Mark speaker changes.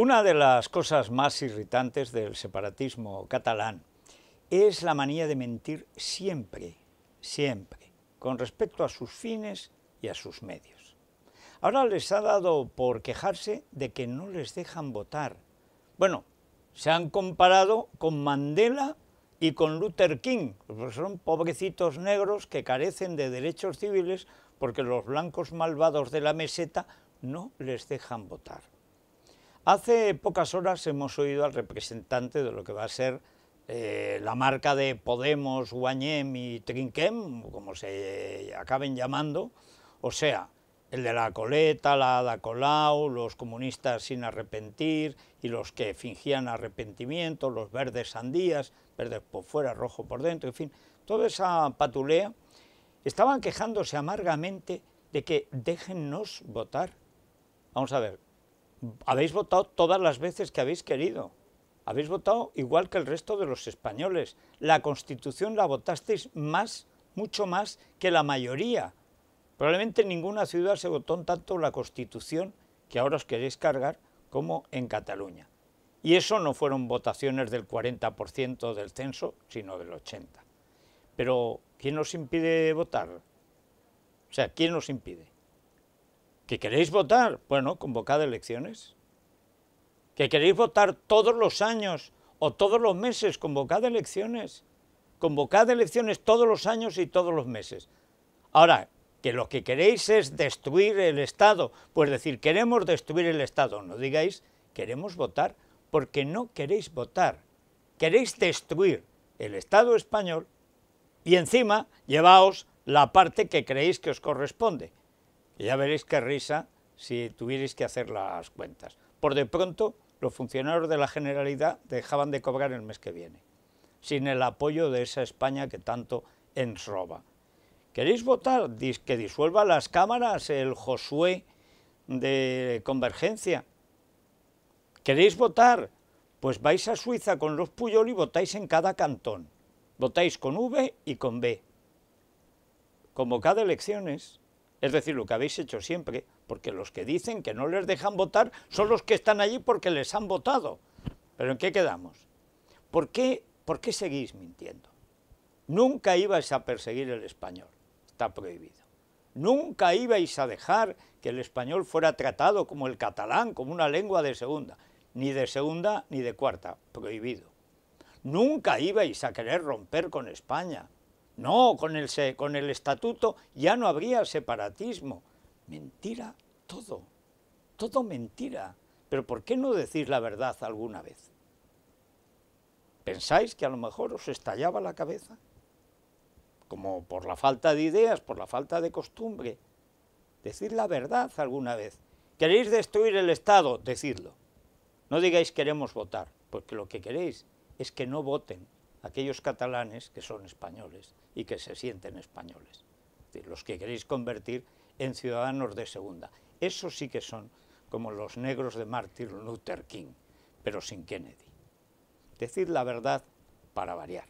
Speaker 1: Una de las cosas más irritantes del separatismo catalán es la manía de mentir siempre, siempre, con respecto a sus fines y a sus medios. Ahora les ha dado por quejarse de que no les dejan votar. Bueno, se han comparado con Mandela y con Luther King, porque son pobrecitos negros que carecen de derechos civiles porque los blancos malvados de la meseta no les dejan votar. Hace pocas horas hemos oído al representante de lo que va a ser eh, la marca de Podemos, Guañem y Trinquem, como se acaben llamando, o sea, el de la coleta, la da Colau, los comunistas sin arrepentir y los que fingían arrepentimiento, los verdes sandías, verdes por fuera, rojo por dentro, en fin, toda esa patulea, estaban quejándose amargamente de que déjennos votar. Vamos a ver, habéis votado todas las veces que habéis querido. Habéis votado igual que el resto de los españoles. La Constitución la votasteis más, mucho más que la mayoría. Probablemente en ninguna ciudad se votó tanto la Constitución que ahora os queréis cargar como en Cataluña. Y eso no fueron votaciones del 40% del censo, sino del 80%. Pero, ¿quién nos impide votar? O sea, ¿quién nos impide? ¿Que queréis votar? Bueno, convocad elecciones. ¿Que queréis votar todos los años o todos los meses? Convocad elecciones. Convocad elecciones todos los años y todos los meses. Ahora, que lo que queréis es destruir el Estado, pues decir, queremos destruir el Estado, no digáis, queremos votar, porque no queréis votar, queréis destruir el Estado español y encima llevaos la parte que creéis que os corresponde, y ya veréis qué risa si tuvierais que hacer las cuentas. Por de pronto, los funcionarios de la Generalidad dejaban de cobrar el mes que viene, sin el apoyo de esa España que tanto enroba. ¿Queréis votar que disuelva las cámaras el Josué de Convergencia? ¿Queréis votar? Pues vais a Suiza con los Puyol y votáis en cada cantón. Votáis con V y con B. Como elección elecciones. Es decir, lo que habéis hecho siempre, porque los que dicen que no les dejan votar son los que están allí porque les han votado. ¿Pero en qué quedamos? ¿Por qué, por qué seguís mintiendo? Nunca ibais a perseguir el español, está prohibido. Nunca ibais a dejar que el español fuera tratado como el catalán, como una lengua de segunda, ni de segunda ni de cuarta, prohibido. Nunca ibais a querer romper con España, no, con el, con el estatuto ya no habría separatismo. Mentira todo, todo mentira. Pero ¿por qué no decís la verdad alguna vez? ¿Pensáis que a lo mejor os estallaba la cabeza? Como por la falta de ideas, por la falta de costumbre. Decid la verdad alguna vez. ¿Queréis destruir el Estado? Decidlo. No digáis queremos votar, porque lo que queréis es que no voten, aquellos catalanes que son españoles y que se sienten españoles, los que queréis convertir en ciudadanos de segunda. Esos sí que son como los negros de Martin Luther King, pero sin Kennedy. Decid la verdad para variar.